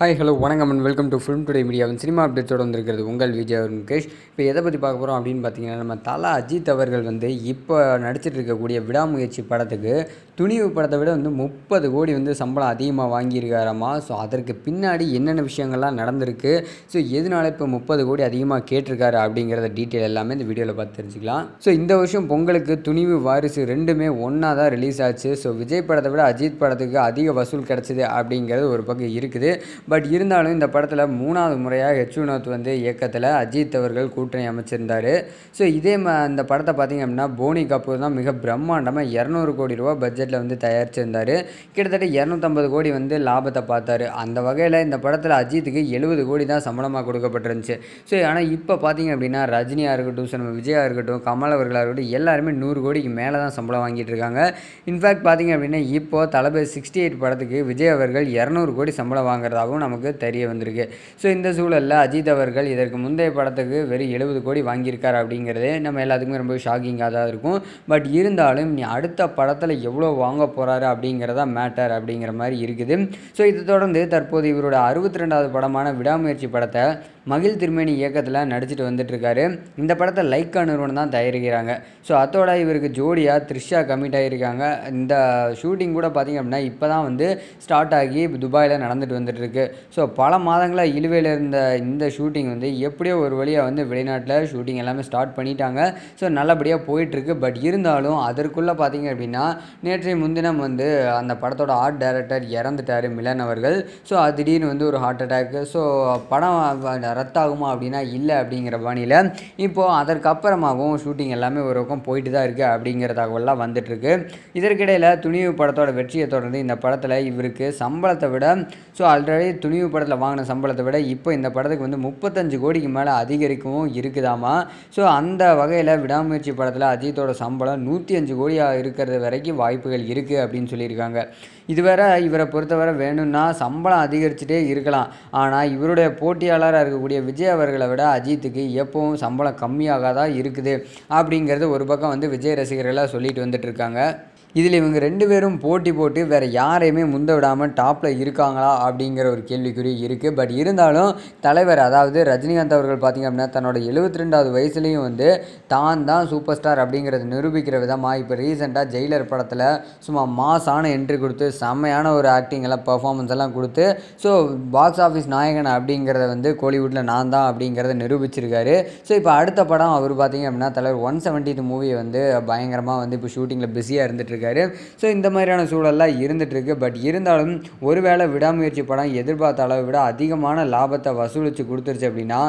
hi hello வணக்கம் and welcome to film today மீடியாவின் cinema அப்டேட்ஸோடு வந்திருக்கிறது உங்கள் விஜய் முகேஷ் இப்போ எதை பற்றி பார்க்க போகிறோம் அப்படின்னு பார்த்தீங்கன்னா நம்ம தலா அஜித் அவர்கள் வந்து இப்போ நடிச்சிட்டு இருக்கக்கூடிய விடாமுயற்சி படத்துக்கு துணிவு படத்தை விட வந்து முப்பது கோடி வந்து சம்பளம் அதிகமாக வாங்கியிருக்காராமா ஸோ அதற்கு பின்னாடி என்னென்ன விஷயங்கள்லாம் நடந்திருக்கு ஸோ எதனால இப்போ முப்பது கோடி அதிகமாக கேட்டிருக்காரு அப்படிங்கிறத டீட்டெயில் எல்லாமே இந்த வீடியோவில் பார்த்து தெரிஞ்சுக்கலாம் ஸோ இந்த வருஷம் பொங்கலுக்கு துணிவு வாரிசு ரெண்டுமே ஒன்றா தான் ரிலீஸ் ஆச்சு ஸோ விஜய் படத்தை விட அஜித் படத்துக்கு அதிக வசூல் கிடச்சிது அப்படிங்கிறது ஒரு பக்கம் இருக்குது பட் இருந்தாலும் இந்த படத்தில் மூணாவது முறையாக ஹெச் வினோத் வந்து இயக்கத்தில் அஜித் அவர்கள் கூட்டணி அமைச்சிருந்தார் ஸோ இதே அந்த படத்தை பார்த்திங்க அப்படின்னா போனி கபூர் தான் மிக பிரம்மாண்டமாக இரநூறு கோடி ரூபா பட்ஜெட்டில் வந்து தயாரிச்சிருந்தார் கிட்டத்தட்ட இரநூத்தம்பது கோடி வந்து லாபத்தை பார்த்தாரு அந்த வகையில் இந்த படத்தில் அஜித்துக்கு எழுபது கோடி தான் சம்பளமாக கொடுக்கப்பட்டிருந்துச்சு ஸோ ஆனால் இப்போ பார்த்தீங்க அப்படின்னா ரஜினியாக இருக்கட்டும் நம்ம விஜயா இருக்கட்டும் கமல் அவர்களாக இருக்கட்டும் எல்லாருமே நூறு கோடிக்கு மேலே தான் சம்பளம் வாங்கிட்டு இருக்காங்க இன்ஃபேக்ட் பார்த்திங்க அப்படின்னா இப்போது தளபதி சிக்ஸ்டி எயிட் படத்துக்கு விஜய் அவர்கள் இரநூறு கோடி சம்பளம் வாங்குறதாகவும் அளவுக்கும் நமக்கு தெரிய வந்திருக்கு ஸோ இந்த சூழலில் அஜித் அவர்கள் இதற்கு முந்தைய படத்துக்கு வெறும் எழுபது கோடி வாங்கியிருக்கார் அப்படிங்கிறதே நம்ம எல்லாத்துக்குமே ரொம்ப ஷாக்கிங்காக தான் இருக்கும் பட் இருந்தாலும் நீ அடுத்த படத்தில் எவ்வளோ வாங்க போகிறாரு அப்படிங்கிறதா மேட்டர் அப்படிங்கிற மாதிரி இருக்குது ஸோ இதை தொடர்ந்து தற்போது இவரோட அறுபத்தி ரெண்டாவது படமான விடாமுயற்சி படத்தை மகிழ் திருமேனி இயக்கத்தில் நடிச்சிட்டு வந்துட்டுருக்காரு இந்த படத்தை லைக்கா நிறுவனம் தான் தயாரிக்கிறாங்க ஸோ அதோட இவருக்கு ஜோடியாக த்ரிஷா கமிட் ஆகியிருக்காங்க இந்த ஷூட்டிங் கூட பார்த்திங்க அப்படின்னா இப்போ தான் வந்து ஸ்டார்ட் ஆகி துபாயில் நடந்துட்டு வந்துட்டுருக்கு ஸோ பல மாதங்களாக இழுவையில் இருந்த இந்த ஷூட்டிங் வந்து எப்படியோ ஒரு வழியாக வந்து வெளிநாட்டில் ஷூட்டிங் எல்லாமே ஸ்டார்ட் பண்ணிட்டாங்க ஸோ நல்லபடியாக போயிட்டுருக்கு பட் இருந்தாலும் அதற்குள்ளே பார்த்தீங்க அப்படின்னா நேற்றைய முன்தினம் வந்து அந்த படத்தோட ஆர்ட் டைரக்டர் இறந்துட்டார் மிலன் அவர்கள் ஸோ அது திடீர்னு வந்து ஒரு ஹார்ட் அட்டாக் ஸோ படம் ரத்தாகுமா அப்படின்னா இல்லை அப்படிங்கிற பாணியில் இப்போது அதற்கப்புறமாகவும் ஷூட்டிங் எல்லாமே ஒரு பக்கம் போயிட்டு தான் இருக்குது அப்படிங்கிற தகவலாம் வந்துட்டுருக்கு இதற்கிடையில் துணிவு படத்தோட வெற்றியை தொடர்ந்து இந்த படத்தில் இவருக்கு சம்பளத்தை விட ஸோ ஆல்ரெடி துணிவு படத்தில் வாங்கின சம்பளத்தை விட இப்போ இந்த படத்துக்கு வந்து முப்பத்தஞ்சு கோடிக்கு மேலே அதிகரிக்கவும் இருக்குதாமா ஸோ அந்த வகையில் விடாமுயற்சி படத்தில் அஜித்தோட சம்பளம் நூற்றி அஞ்சு கோடியாக இருக்கிறது வரைக்கும் வாய்ப்புகள் இருக்குது அப்படின்னு சொல்லியிருக்காங்க இதுவரை இவரை பொறுத்தவரை வேணும்னா சம்பளம் அதிகரிச்சுட்டே இருக்கலாம் ஆனால் இவருடைய போட்டியாளராக இருக்கக்கூடிய விஜய் அவர்களை விட அஜித்துக்கு எப்பவும் சம்பளம் கம்மியாக தான் இருக்குது அப்படிங்கிறது ஒரு பக்கம் வந்து விஜய் ரசிகர்களாக சொல்லிட்டு வந்துட்டு இருக்காங்க இதில் இவங்க ரெண்டு பேரும் போட்டி போட்டு வேறு யாரையுமே முந்த விடாமல் டாப்பில் இருக்காங்களா அப்படிங்கிற ஒரு கேள்விக்குறி இருக்குது பட் இருந்தாலும் தலைவர் அதாவது ரஜினிகாந்த் அவர்கள் பார்த்திங்க அப்படின்னா தன்னோட எழுபத்தி ரெண்டாவது வயசுலேயும் வந்து தான் தான் சூப்பர் ஸ்டார் அப்படிங்கிறத நிரூபிக்கிற விதமாக இப்போ ரீசெண்டாக ஜெயிலர் படத்தில் சும்மா மாசான என்ட்ரி கொடுத்து செம்மையான ஒரு ஆக்டிங் எல்லாம் பர்ஃபார்மன்ஸ் எல்லாம் கொடுத்து ஸோ பாக்ஸ் ஆஃபீஸ் நாயகன் அப்படிங்கிறத வந்து கோலிவுட்டில் நான் தான் அப்படிங்கிறத நிரூபிச்சிருக்காரு ஸோ இப்போ அடுத்த படம் அவர் பார்த்திங்க அப்படின்னா தலைவர் ஒன் செவன்டீத் மூவியை வந்து பயங்கரமாக வந்து இப்போ ஷூட்டிங்கில் பிஸியாக இருந்துகிட்ருக்காரு சொல்லியிருக்காரு ஸோ இந்த மாதிரியான சூழல்லாம் இருந்துகிட்ருக்கு பட் இருந்தாலும் ஒருவேளை விடாமுயற்சி படம் எதிர்பார்த்த அளவை விட அதிகமான லாபத்தை வசூலித்து கொடுத்துருச்சு அப்படின்னா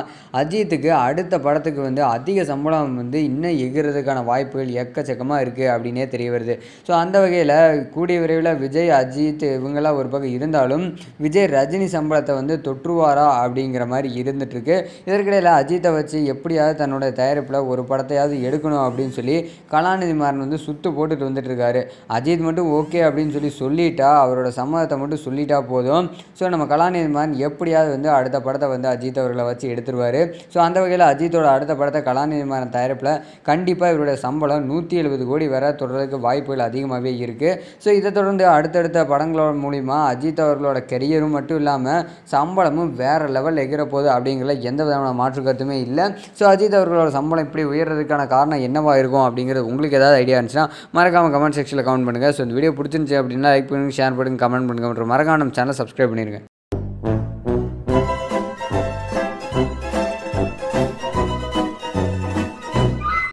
அஜித்துக்கு அடுத்த படத்துக்கு வந்து அதிக சம்பளம் வந்து இன்னும் எகிறதுக்கான வாய்ப்புகள் எக்கச்சக்கமாக இருக்குது அப்படின்னே தெரிய வருது ஸோ அந்த வகையில் கூடிய விரைவில் விஜய் அஜித் இவங்கெல்லாம் ஒரு பக்கம் இருந்தாலும் விஜய் ரஜினி சம்பளத்தை வந்து தொற்றுவாரா அப்படிங்கிற மாதிரி இருந்துகிட்ருக்கு இதற்கிடையில் அஜித்தை வச்சு எப்படியாவது தன்னோட தயாரிப்பில் ஒரு படத்தையாவது எடுக்கணும் அப்படின்னு சொல்லி கலாநிதி மாறன் வந்து சுத்து போட்டுட்டு வந்துட்டுருக்காரு அஜித் மட்டும் ஓகே அப்படின்னு சொல்லி சொல்லிட்டா அவரோட சம்மதத்தை மட்டும் சொல்லிட்டா போதும் ஸோ நம்ம கலாநிதி மாறன் எப்படியாவது வந்து அடுத்த படத்தை வந்து அஜித் அவர்களை வச்சு எடுத்துருவார் ஸோ அந்த வகையில் அஜித்தோட அடுத்த படத்தை கலாநிதி மாறன் தயாரிப்பில் கண்டிப்பாக இவருடைய சம்பளம் நூற்றி எழுபது கோடி வர தொடர்றதுக்கு வாய்ப்புகள் அதிகமாகவே இருக்குது ஸோ இதை தொடர்ந்து அடுத்தடுத்த படங்களோட மூலிமா அஜித் அவர்களோட கெரியரும் மட்டும் இல்லாமல் சம்பளமும் வேறு லெவல் எகிற போது அப்படிங்கிற எந்த விதமான மாற்று கருத்துமே இல்லை ஸோ அஜித் அவர்களோட சம்பளம் இப்படி உயர்றதுக்கான காரணம் என்னவாக இருக்கும் அப்படிங்கிறது உங்களுக்கு ஏதாவது ஐடியா இருந்துச்சுன்னா மறக்காமல் கமெண்ட் செக்ஷன் செக்ஷனில் கமெண்ட் பண்ணுங்கள் ஸோ இந்த வீடியோ பிடிச்சிருந்துச்சி அப்படின்னா லைக் பண்ணுங்கள் ஷேர் பண்ணுங்கள் கமெண்ட் பண்ணுங்கள் மறக்காம நம்ம சேனல் சப்ஸ்கிரைப் பண்ணிடுங்க